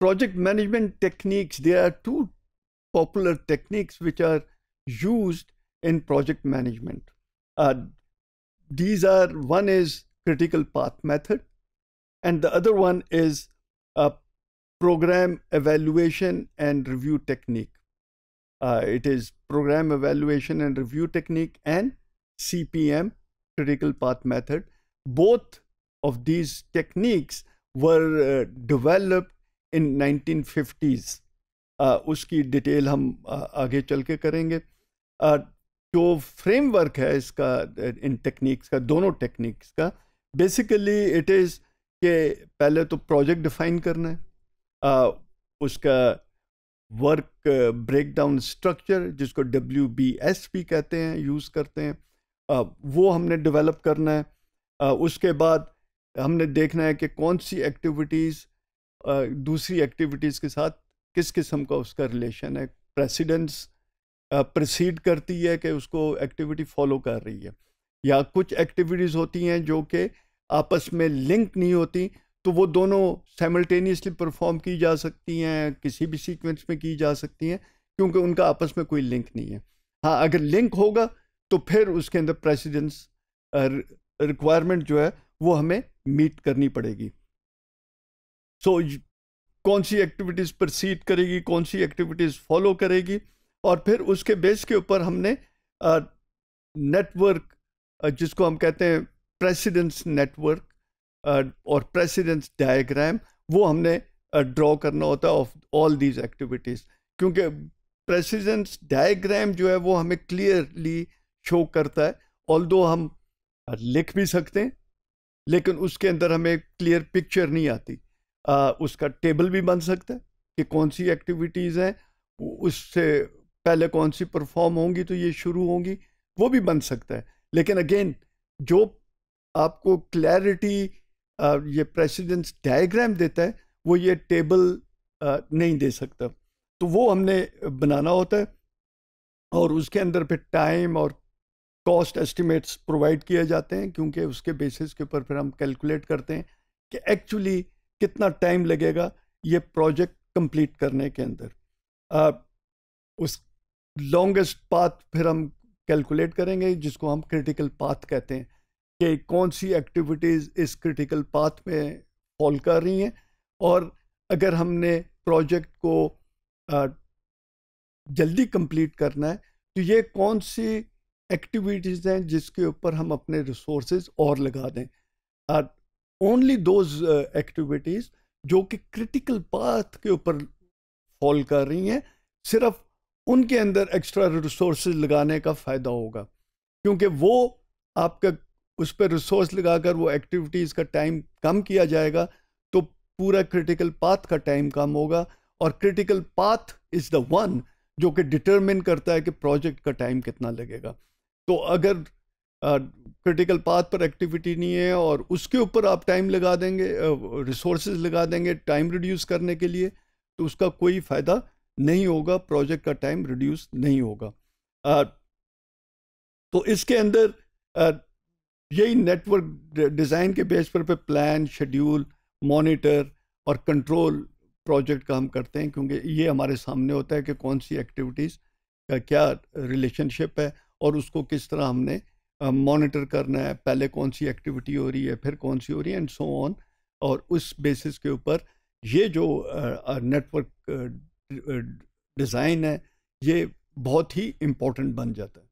project management techniques, there are two popular techniques which are used in project management. Uh, these are one is critical path method, and the other one is a program evaluation and review technique. Uh, it is program evaluation and review technique and CPM, critical path method. Both of these techniques were uh, developed in 1950s उसकी detail हम आगे चल के करेंगे जो framework है इसका इन techniques का दोनों टेक्निक्स का बेसिकली इट इज़ के पहले तो प्रोजेक्ट डिफाइन करना है आ, उसका वर्क ब्रेक डाउन स्ट्रक्चर जिसको डब्ल्यू बी एस भी कहते हैं यूज़ करते हैं आ, वो हमने डेवलप करना है आ, उसके बाद हमने देखना है कि कौन सी एक्टिविटीज़ दूसरी एक्टिविटीज़ के साथ किस किस्म का उसका रिलेशन है प्रेसिडेंस प्रसीड करती है कि उसको एक्टिविटी फॉलो कर रही है या कुछ एक्टिविटीज़ होती हैं जो कि आपस में लिंक नहीं होती तो वो दोनों साइमल्टेनियसली परफॉर्म की जा सकती हैं किसी भी सीक्वेंस में की जा सकती हैं क्योंकि उनका आपस में कोई लिंक नहीं है हाँ अगर लिंक होगा तो फिर उसके अंदर प्रेसिडेंस रिक्वायरमेंट जो है वो हमें मीट करनी पड़ेगी सो so, कौन सी एक्टिविटीज़ परसीड करेगी कौन सी एक्टिविटीज़ फॉलो करेगी और फिर उसके बेस के ऊपर हमने नेटवर्क जिसको हम कहते हैं प्रेसिडेंस नेटवर्क और प्रेसिडेंस डायग्राम वो हमने ड्रॉ करना होता है ऑफ ऑल दीज एक्टिविटीज़ क्योंकि प्रेसिडेंस डायग्राम जो है वो हमें क्लियरली शो करता है ऑल हम लिख भी सकते हैं लेकिन उसके अंदर हमें क्लियर पिक्चर नहीं आती आ, उसका टेबल भी बन सकता है कि कौन सी एक्टिविटीज़ हैं उससे पहले कौन सी परफॉर्म होंगी तो ये शुरू होंगी वो भी बन सकता है लेकिन अगेन जो आपको क्लैरिटी ये प्रेसिडेंस डायग्राम देता है वो ये टेबल नहीं दे सकता तो वो हमने बनाना होता है और उसके अंदर फिर टाइम और कॉस्ट एस्टिमेट्स प्रोवाइड किए जाते हैं क्योंकि उसके बेसिस के ऊपर फिर हम कैलकुलेट करते हैं कि एक्चुअली कितना टाइम लगेगा ये प्रोजेक्ट कंप्लीट करने के अंदर आ, उस लॉन्गेस्ट पाथ फिर हम कैलकुलेट करेंगे जिसको हम क्रिटिकल पाथ कहते हैं कि कौन सी एक्टिविटीज़ इस क्रिटिकल पाथ में फॉल कर रही हैं और अगर हमने प्रोजेक्ट को आ, जल्दी कंप्लीट करना है तो ये कौन सी एक्टिविटीज़ हैं जिसके ऊपर हम अपने रिसोर्सेज और लगा दें ओनली दोज एक्टिविटीज जो कि क्रिटिकल पाथ के ऊपर फॉल कर रही हैं सिर्फ उनके अंदर एक्स्ट्रा रिसोर्स लगाने का फ़ायदा होगा क्योंकि वो आपका उस पर रिसोर्स लगाकर वो एक्टिविटीज़ का टाइम कम किया जाएगा तो पूरा क्रिटिकल पाथ का टाइम कम होगा और critical path is the one जो कि डिटरमिन करता है कि प्रोजेक्ट का टाइम कितना लगेगा तो अगर क्रिटिकल पाथ पर एक्टिविटी नहीं है और उसके ऊपर आप टाइम लगा देंगे रिसोर्स लगा देंगे टाइम रिड्यूस करने के लिए तो उसका कोई फ़ायदा नहीं होगा प्रोजेक्ट का टाइम रिड्यूस नहीं होगा आ, तो इसके अंदर यही नेटवर्क डिज़ाइन के बेस पर पे प्लान शेड्यूल मॉनिटर और कंट्रोल प्रोजेक्ट का हम करते हैं क्योंकि ये हमारे सामने होता है कि कौन सी एक्टिविटीज़ का क्या रिलेशनशिप है और उसको किस तरह हमने मॉनिटर करना है पहले कौन सी एक्टिविटी हो रही है फिर कौन सी हो रही है एंड सो ऑन और उस बेसिस के ऊपर ये जो नेटवर्क डिज़ाइन है ये बहुत ही इम्पोर्टेंट बन जाता है